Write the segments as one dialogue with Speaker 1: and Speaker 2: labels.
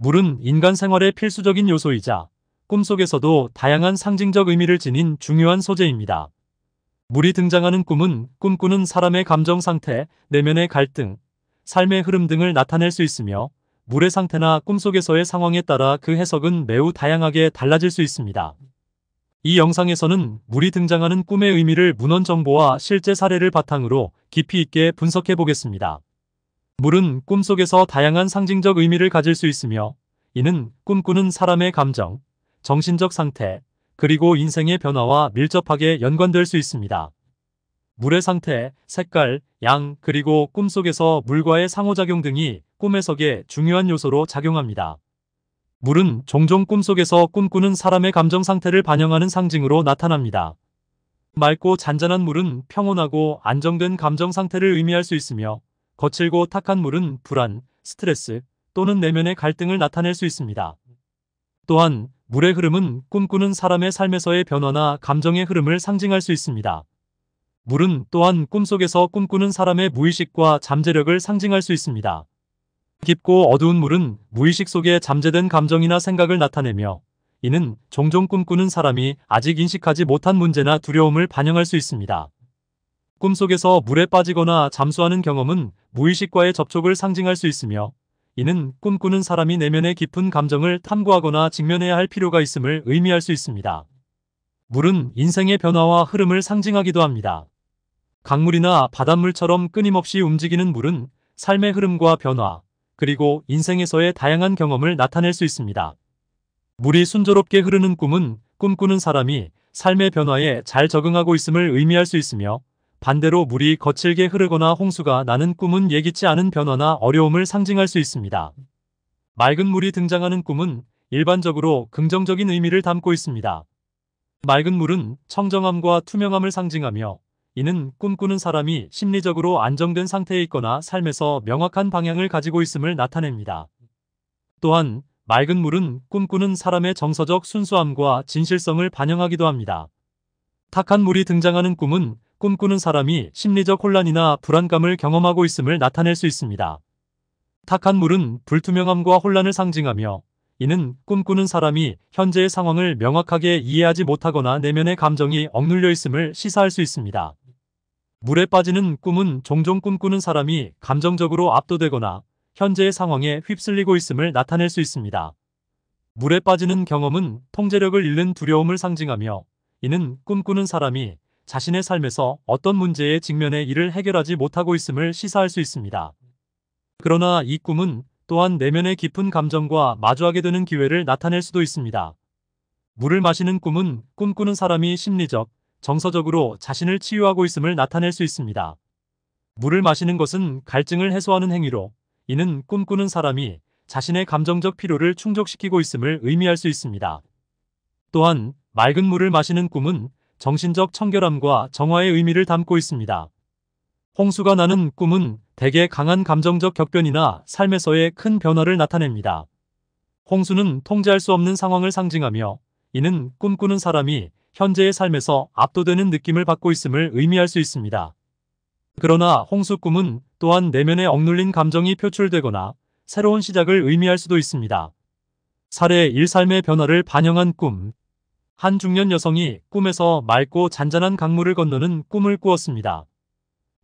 Speaker 1: 물은 인간 생활의 필수적인 요소이자 꿈속에서도 다양한 상징적 의미를 지닌 중요한 소재입니다. 물이 등장하는 꿈은 꿈꾸는 사람의 감정 상태, 내면의 갈등, 삶의 흐름 등을 나타낼 수 있으며 물의 상태나 꿈속에서의 상황에 따라 그 해석은 매우 다양하게 달라질 수 있습니다. 이 영상에서는 물이 등장하는 꿈의 의미를 문헌 정보와 실제 사례를 바탕으로 깊이 있게 분석해 보겠습니다. 물은 꿈속에서 다양한 상징적 의미를 가질 수 있으며 이는 꿈꾸는 사람의 감정, 정신적 상태, 그리고 인생의 변화와 밀접하게 연관될 수 있습니다. 물의 상태, 색깔, 양, 그리고 꿈속에서 물과의 상호작용 등이 꿈 해석의 중요한 요소로 작용합니다. 물은 종종 꿈속에서 꿈꾸는 사람의 감정 상태를 반영하는 상징으로 나타납니다. 맑고 잔잔한 물은 평온하고 안정된 감정 상태를 의미할 수 있으며 거칠고 탁한 물은 불안, 스트레스 또는 내면의 갈등을 나타낼 수 있습니다. 또한 물의 흐름은 꿈꾸는 사람의 삶에서의 변화나 감정의 흐름을 상징할 수 있습니다. 물은 또한 꿈속에서 꿈꾸는 사람의 무의식과 잠재력을 상징할 수 있습니다. 깊고 어두운 물은 무의식 속에 잠재된 감정이나 생각을 나타내며 이는 종종 꿈꾸는 사람이 아직 인식하지 못한 문제나 두려움을 반영할 수 있습니다. 꿈속에서 물에 빠지거나 잠수하는 경험은 무의식과의 접촉을 상징할 수 있으며 이는 꿈꾸는 사람이 내면의 깊은 감정을 탐구하거나 직면해야 할 필요가 있음을 의미할 수 있습니다. 물은 인생의 변화와 흐름을 상징하기도 합니다. 강물이나 바닷물처럼 끊임없이 움직이는 물은 삶의 흐름과 변화, 그리고 인생에서의 다양한 경험을 나타낼 수 있습니다. 물이 순조롭게 흐르는 꿈은 꿈꾸는 사람이 삶의 변화에 잘 적응하고 있음을 의미할 수 있으며 반대로 물이 거칠게 흐르거나 홍수가 나는 꿈은 예기치 않은 변화나 어려움을 상징할 수 있습니다. 맑은 물이 등장하는 꿈은 일반적으로 긍정적인 의미를 담고 있습니다. 맑은 물은 청정함과 투명함을 상징하며 이는 꿈꾸는 사람이 심리적으로 안정된 상태에 있거나 삶에서 명확한 방향을 가지고 있음을 나타냅니다. 또한 맑은 물은 꿈꾸는 사람의 정서적 순수함과 진실성을 반영하기도 합니다. 탁한 물이 등장하는 꿈은 꿈꾸는 사람이 심리적 혼란이나 불안감을 경험하고 있음을 나타낼 수 있습니다. 탁한 물은 불투명함과 혼란을 상징하며 이는 꿈꾸는 사람이 현재의 상황을 명확하게 이해하지 못하거나 내면의 감정이 억눌려 있음을 시사할 수 있습니다. 물에 빠지는 꿈은 종종 꿈꾸는 사람이 감정적으로 압도되거나 현재의 상황에 휩쓸리고 있음을 나타낼 수 있습니다. 물에 빠지는 경험은 통제력을 잃는 두려움을 상징하며 이는 꿈꾸는 사람이 자신의 삶에서 어떤 문제에 직면해 이를 해결하지 못하고 있음을 시사할 수 있습니다. 그러나 이 꿈은 또한 내면의 깊은 감정과 마주하게 되는 기회를 나타낼 수도 있습니다. 물을 마시는 꿈은 꿈꾸는 사람이 심리적, 정서적으로 자신을 치유하고 있음을 나타낼 수 있습니다. 물을 마시는 것은 갈증을 해소하는 행위로 이는 꿈꾸는 사람이 자신의 감정적 필요를 충족시키고 있음을 의미할 수 있습니다. 또한 맑은 물을 마시는 꿈은 정신적 청결함과 정화의 의미를 담고 있습니다. 홍수가 나는 꿈은 대개 강한 감정적 격변이나 삶에서의 큰 변화를 나타냅니다. 홍수는 통제할 수 없는 상황을 상징하며 이는 꿈꾸는 사람이 현재의 삶에서 압도되는 느낌을 받고 있음을 의미할 수 있습니다. 그러나 홍수 꿈은 또한 내면에 억눌린 감정이 표출되거나 새로운 시작을 의미할 수도 있습니다. 사례 1삶의 변화를 반영한 꿈한 중년 여성이 꿈에서 맑고 잔잔한 강물을 건너는 꿈을 꾸었습니다.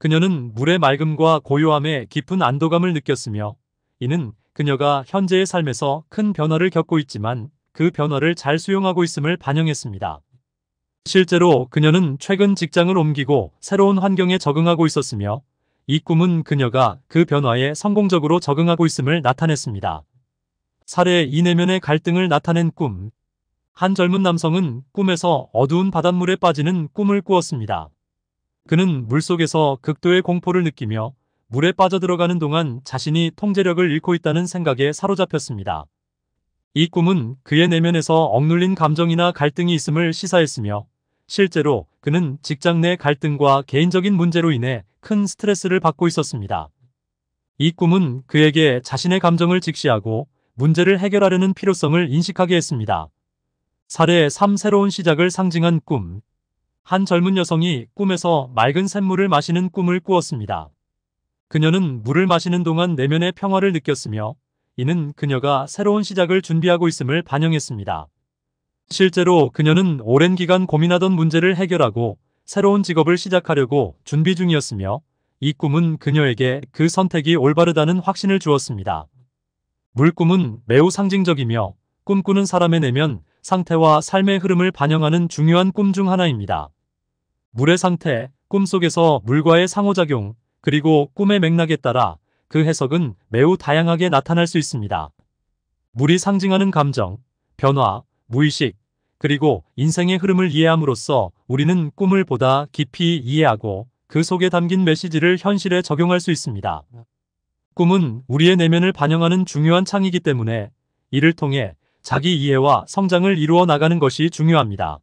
Speaker 1: 그녀는 물의 맑음과 고요함에 깊은 안도감을 느꼈으며 이는 그녀가 현재의 삶에서 큰 변화를 겪고 있지만 그 변화를 잘 수용하고 있음을 반영했습니다. 실제로 그녀는 최근 직장을 옮기고 새로운 환경에 적응하고 있었으며 이 꿈은 그녀가 그 변화에 성공적으로 적응하고 있음을 나타냈습니다. 사례 2내면의 갈등을 나타낸 꿈한 젊은 남성은 꿈에서 어두운 바닷물에 빠지는 꿈을 꾸었습니다. 그는 물속에서 극도의 공포를 느끼며 물에 빠져들어가는 동안 자신이 통제력을 잃고 있다는 생각에 사로잡혔습니다. 이 꿈은 그의 내면에서 억눌린 감정이나 갈등이 있음을 시사했으며 실제로 그는 직장 내 갈등과 개인적인 문제로 인해 큰 스트레스를 받고 있었습니다. 이 꿈은 그에게 자신의 감정을 직시하고 문제를 해결하려는 필요성을 인식하게 했습니다. 사례3 새로운 시작을 상징한 꿈. 한 젊은 여성이 꿈에서 맑은 샘물을 마시는 꿈을 꾸었습니다. 그녀는 물을 마시는 동안 내면의 평화를 느꼈으며 이는 그녀가 새로운 시작을 준비하고 있음을 반영했습니다. 실제로 그녀는 오랜 기간 고민하던 문제를 해결하고 새로운 직업을 시작하려고 준비 중이었으며 이 꿈은 그녀에게 그 선택이 올바르다는 확신을 주었습니다. 물꿈은 매우 상징적이며 꿈꾸는 사람의 내면 상태와 삶의 흐름을 반영하는 중요한 꿈 중 하나입니다. 물의 상태, 꿈 속에서 물과의 상호작용, 그리고 꿈의 맥락에 따라 그 해석은 매우 다양하게 나타날 수 있습니다. 물이 상징하는 감정, 변화, 무의식, 그리고 인생의 흐름을 이해함으로써 우리는 꿈을 보다 깊이 이해하고 그 속에 담긴 메시지를 현실에 적용할 수 있습니다. 꿈은 우리의 내면을 반영하는 중요한 창이기 때문에 이를 통해 자기 이해와 성장을 이루어 나가는 것이 중요합니다.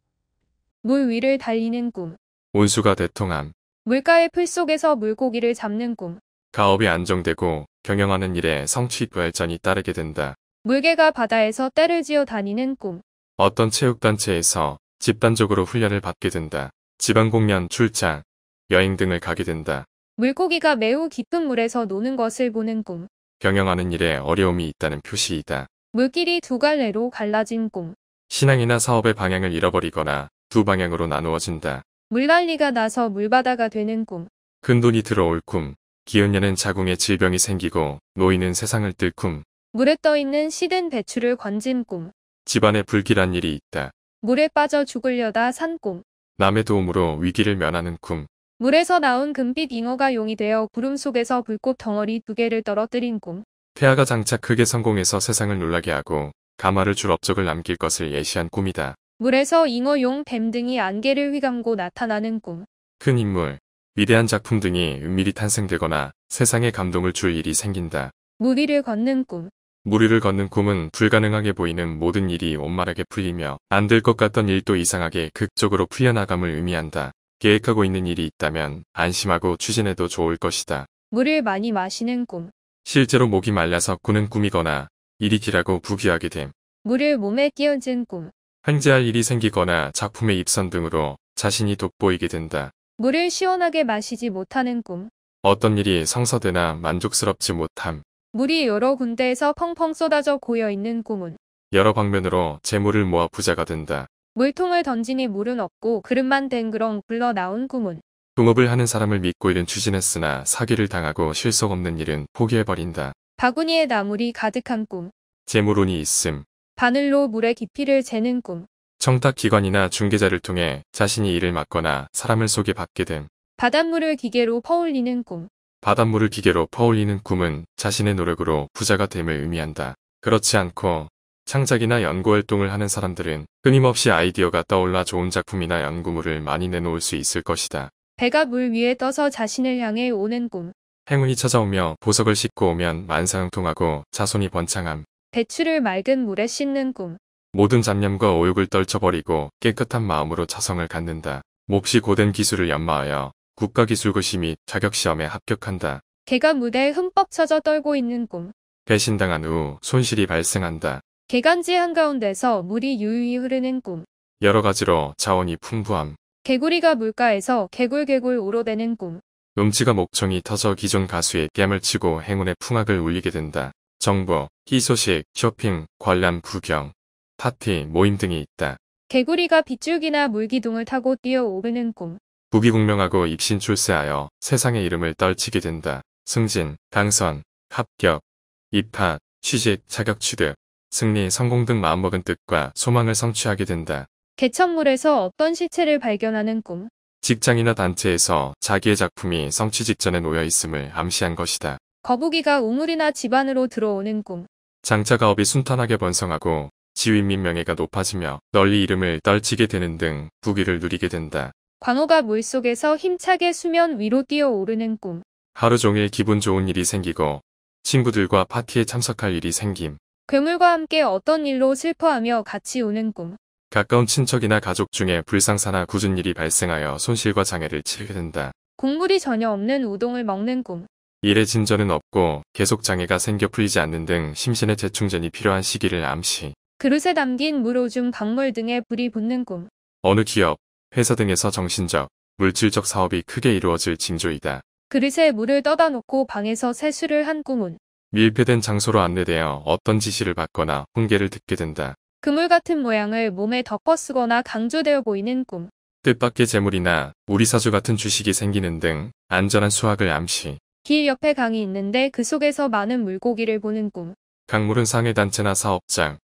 Speaker 2: 물 위를 달리는 꿈.
Speaker 1: 온수가 대통함.
Speaker 2: 물가의 풀 속에서 물고기를 잡는 꿈.
Speaker 3: 가업이 안정되고 경영하는 일에 성취 발전이 따르게 된다.
Speaker 2: 물개가 바다에서 떼를 지어 다니는 꿈.
Speaker 3: 어떤 체육단체에서 집단적으로 훈련을 받게 된다. 지방공연, 출장, 여행 등을 가게 된다.
Speaker 2: 물고기가 매우 깊은 물에서 노는 것을 보는 꿈.
Speaker 3: 경영하는 일에 어려움이 있다는 표시이다.
Speaker 2: 물길이 두 갈래로 갈라진 꿈.
Speaker 3: 신앙이나 사업의 방향을 잃어버리거나 두 방향으로 나누어진다.
Speaker 2: 물난리가 나서 물바다가 되는 꿈.
Speaker 3: 큰돈이 들어올 꿈. 기운녀는 자궁에 질병이 생기고 노인은 세상을 뜰 꿈.
Speaker 2: 물에 떠있는 시든 배추를 건진 꿈.
Speaker 3: 집안에 불길한 일이 있다.
Speaker 2: 물에 빠져 죽으려다 산 꿈.
Speaker 3: 남의 도움으로 위기를 면하는 꿈.
Speaker 2: 물에서 나온 금빛 잉어가 용이 되어 구름 속에서 불꽃 덩어리 두 개를 떨어뜨린 꿈.
Speaker 3: 태아가 장차 크게 성공해서 세상을 놀라게 하고 가마를 줄 업적을 남길 것을 예시한 꿈이다.
Speaker 2: 물에서 잉어, 용, 뱀 등이 안개를 휘감고 나타나는 꿈.
Speaker 3: 큰 인물, 위대한 작품 등이 은밀히 탄생되거나 세상에 감동을 줄 일이 생긴다.
Speaker 2: 무리를 걷는 꿈.
Speaker 3: 무리를 걷는 꿈은 불가능하게 보이는 모든 일이 원만하게 풀리며 안 될 것 같던 일도 이상하게 극적으로 풀려나감을 의미한다. 계획하고 있는 일이 있다면 안심하고 추진해도 좋을 것이다.
Speaker 2: 물을 많이 마시는 꿈.
Speaker 3: 실제로 목이 말라서 꾸는 꿈이거나 일이 길하고 부귀하게 됨.
Speaker 2: 물을 몸에 끼얹은 꿈.
Speaker 3: 횡재할 일이 생기거나 작품의 입선 등으로 자신이 돋보이게 된다.
Speaker 2: 물을 시원하게 마시지 못하는 꿈.
Speaker 3: 어떤 일이 성사되나 만족스럽지 못함.
Speaker 2: 물이 여러 군데에서 펑펑 쏟아져 고여 있는 꿈은
Speaker 3: 여러 방면으로 재물을 모아 부자가 된다.
Speaker 2: 물통을 던지니 물은 없고 그릇만 된 그런 굴러 나온 꿈은
Speaker 3: 동업을 하는 사람을 믿고 일은 추진했으나 사기를 당하고 실속 없는 일은 포기해버린다.
Speaker 2: 바구니에 나물이 가득한 꿈.
Speaker 3: 재물운이 있음.
Speaker 2: 바늘로 물의 깊이를 재는 꿈.
Speaker 3: 청탁기관이나 중개자를 통해 자신이 일을 맡거나 사람을 소개받게 됨.
Speaker 2: 바닷물을 기계로 퍼올리는 꿈.
Speaker 3: 바닷물을 기계로 퍼올리는 꿈은 자신의 노력으로 부자가 됨을 의미한다. 그렇지 않고 창작이나 연구활동을 하는 사람들은 끊임없이 아이디어가 떠올라 좋은 작품이나 연구물을 많이 내놓을 수 있을 것이다.
Speaker 2: 배가 물 위에 떠서 자신을 향해 오는 꿈.
Speaker 3: 행운이 찾아오며 보석을 씻고 오면 만사형통하고 자손이 번창함.
Speaker 2: 배추를 맑은 물에 씻는 꿈.
Speaker 3: 모든 잡념과 오욕을 떨쳐버리고 깨끗한 마음으로 자성을 갖는다. 몹시 고된 기술을 연마하여 국가기술고시 및 자격시험에 합격한다.
Speaker 2: 개가 무대에 흠뻑 쳐져 떨고 있는 꿈.
Speaker 3: 배신당한 후 손실이 발생한다.
Speaker 2: 개간지 한가운데서 물이 유유히 흐르는 꿈.
Speaker 3: 여러 가지로 자원이 풍부함.
Speaker 2: 개구리가 물가에서 개굴개굴 우로대는 꿈.
Speaker 3: 음치가 목청이 터져 기존 가수의 뺨을 치고 행운의 풍악을 울리게 된다. 정보, 희소식, 쇼핑, 관람, 구경, 파티, 모임 등이 있다.
Speaker 2: 개구리가 빗줄기나 물기둥을 타고 뛰어오르는 꿈.
Speaker 3: 부귀공명하고 입신출세하여 세상의 이름을 떨치게 된다. 승진, 당선, 합격, 입학, 취직, 자격 취득, 승리, 성공 등 마음먹은 뜻과 소망을 성취하게 된다.
Speaker 2: 개천물에서 어떤 시체를 발견하는 꿈.
Speaker 3: 직장이나 단체에서 자기의 작품이 성취 직전에 놓여 있음을 암시한 것이다.
Speaker 2: 거북이가 우물이나 집안으로 들어오는 꿈.
Speaker 3: 장차 가업이 순탄하게 번성하고 지위 및 명예가 높아지며 널리 이름을 떨치게 되는 등 부귀를 누리게 된다.
Speaker 2: 광호가 물속에서 힘차게 수면 위로 뛰어오르는 꿈.
Speaker 3: 하루 종일 기분 좋은 일이 생기고 친구들과 파티에 참석할 일이 생김.
Speaker 2: 괴물과 함께 어떤 일로 슬퍼하며 같이 우는 꿈.
Speaker 3: 가까운 친척이나 가족 중에 불상사나 굳은 일이 발생하여 손실과 장애를 치르게 된다.
Speaker 2: 국물이 전혀 없는 우동을 먹는 꿈.
Speaker 3: 일의 진전은 없고 계속 장애가 생겨 풀리지 않는 등 심신의 재충전이 필요한 시기를 암시.
Speaker 2: 그릇에 담긴 물 오줌 박물 등의 불이 붙는 꿈.
Speaker 3: 어느 기업, 회사 등에서 정신적, 물질적 사업이 크게 이루어질 징조이다.
Speaker 2: 그릇에 물을 떠다 놓고 방에서 세수를 한 꿈은
Speaker 3: 밀폐된 장소로 안내되어 어떤 지시를 받거나 훈계를 듣게 된다.
Speaker 2: 그물 같은 모양을 몸에 덮어 쓰거나 강조되어 보이는 꿈.
Speaker 3: 뜻밖의 재물이나 우리 사주 같은 주식이 생기는 등 안전한 수확을 암시.
Speaker 2: 길 옆에 강이 있는데 그 속에서 많은 물고기를 보는 꿈.
Speaker 3: 강물은 상해단체나 사업장,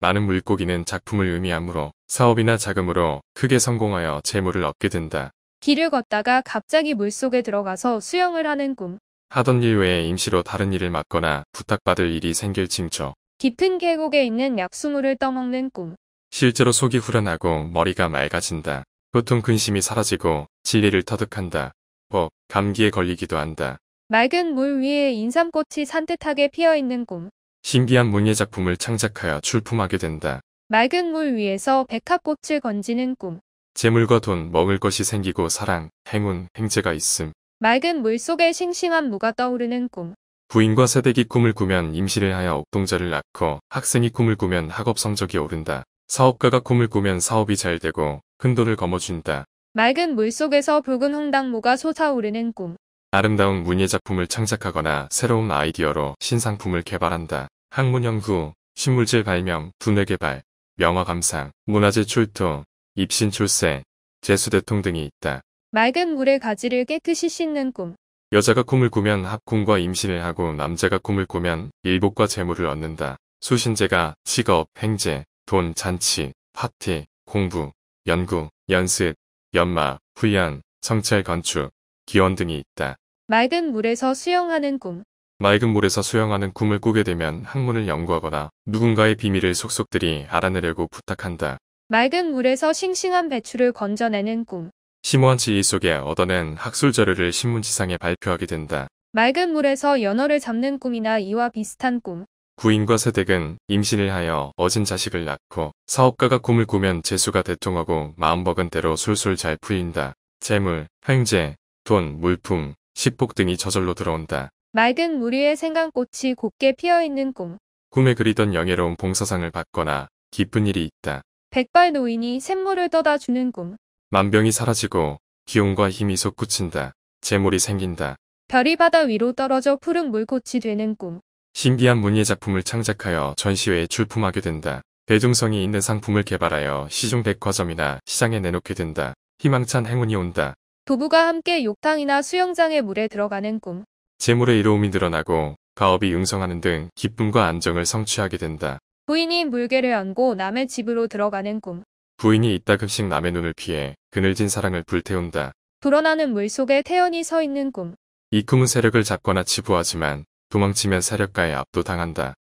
Speaker 3: 많은 물고기는 작품을 의미하므로 사업이나 자금으로 크게 성공하여 재물을 얻게 된다.
Speaker 2: 길을 걷다가 갑자기 물속에 들어가서 수영을 하는 꿈.
Speaker 3: 하던 일 외에 임시로 다른 일을 맡거나 부탁받을 일이 생길 징조.
Speaker 2: 깊은 계곡에 있는 약수물을 떠먹는 꿈.
Speaker 3: 실제로 속이 후련하고 머리가 맑아진다. 보통 근심이 사라지고 진리를 터득한다. 법, 감기에 걸리기도 한다.
Speaker 2: 맑은 물 위에 인삼꽃이 산뜻하게 피어있는 꿈.
Speaker 3: 신비한 문예 작품을 창작하여 출품하게 된다.
Speaker 2: 맑은 물 위에서 백합꽃을 건지는 꿈.
Speaker 3: 재물과 돈, 먹을 것이 생기고 사랑, 행운, 행재가 있음.
Speaker 2: 맑은 물 속에 싱싱한 무가 떠오르는 꿈.
Speaker 3: 부인과 새댁이 꿈을 꾸면 임시를 하여 업동자를 낳고 학생이 꿈을 꾸면 학업 성적이 오른다. 사업가가 꿈을 꾸면 사업이 잘 되고 큰돈을 거머쥔다.
Speaker 2: 맑은 물속에서 붉은 홍당무가 솟아오르는 꿈.
Speaker 3: 아름다운 문예 작품을 창작하거나 새로운 아이디어로 신상품을 개발한다. 학문 연구, 식물질 발명, 분해 개발, 명화 감상, 문화재 출토, 입신 출세, 재수 대통 등이 있다.
Speaker 2: 맑은 물의 가지를 깨끗이 씻는 꿈.
Speaker 3: 여자가 꿈을 꾸면 합궁과 임신을 하고 남자가 꿈을 꾸면 일복과 재물을 얻는다. 수신제가 직업, 행제, 돈, 잔치, 파티, 공부, 연구, 연습, 연마, 후연, 성찰 건축, 기원 등이 있다.
Speaker 2: 맑은 물에서 수영하는 꿈
Speaker 3: 맑은 물에서 수영하는 꿈을 꾸게 되면 학문을 연구하거나 누군가의 비밀을 속속들이 알아내려고 부탁한다.
Speaker 2: 맑은 물에서 싱싱한 배추를 건져내는 꿈
Speaker 3: 심오한 지의 속에 얻어낸 학술 자료를 신문지상에 발표하게 된다.
Speaker 2: 맑은 물에서 연어를 잡는 꿈이나 이와 비슷한 꿈.
Speaker 3: 구인과 세댁은 임신을 하여 어진 자식을 낳고 사업가가 꿈을 꾸면 재수가 대통하고 마음먹은 대로 술술 잘 풀린다. 재물, 횡재, 돈, 물품, 식복 등이 저절로 들어온다.
Speaker 2: 맑은 물 위에 생강꽃이 곱게 피어있는 꿈.
Speaker 3: 꿈에 그리던 영예로운 봉사상을 받거나 기쁜 일이 있다.
Speaker 2: 백발 노인이 샘물을 떠다 주는 꿈.
Speaker 3: 만병이 사라지고 기운과 힘이 솟구친다. 재물이 생긴다.
Speaker 2: 별이 바다 위로 떨어져 푸른 물꽃이 되는 꿈.
Speaker 3: 신비한 문예 작품을 창작하여 전시회에 출품하게 된다. 대중성이 있는 상품을 개발하여 시중 백화점이나 시장에 내놓게 된다. 희망찬 행운이 온다.
Speaker 2: 부부가 함께 욕탕이나 수영장에 물에 들어가는 꿈.
Speaker 3: 재물의 이로움이 늘어나고 가업이 융성하는 등 기쁨과 안정을 성취하게 된다.
Speaker 2: 부인이 물개를 안고 남의 집으로 들어가는 꿈.
Speaker 3: 부인이 이따금씩 남의 눈을 피해 그늘진 사랑을 불태운다.
Speaker 2: 불어나는 물속에 태연이 서 있는 꿈.
Speaker 3: 이 꿈은 세력을 잡거나 치부하지만 도망치면 세력가에 압도당한다.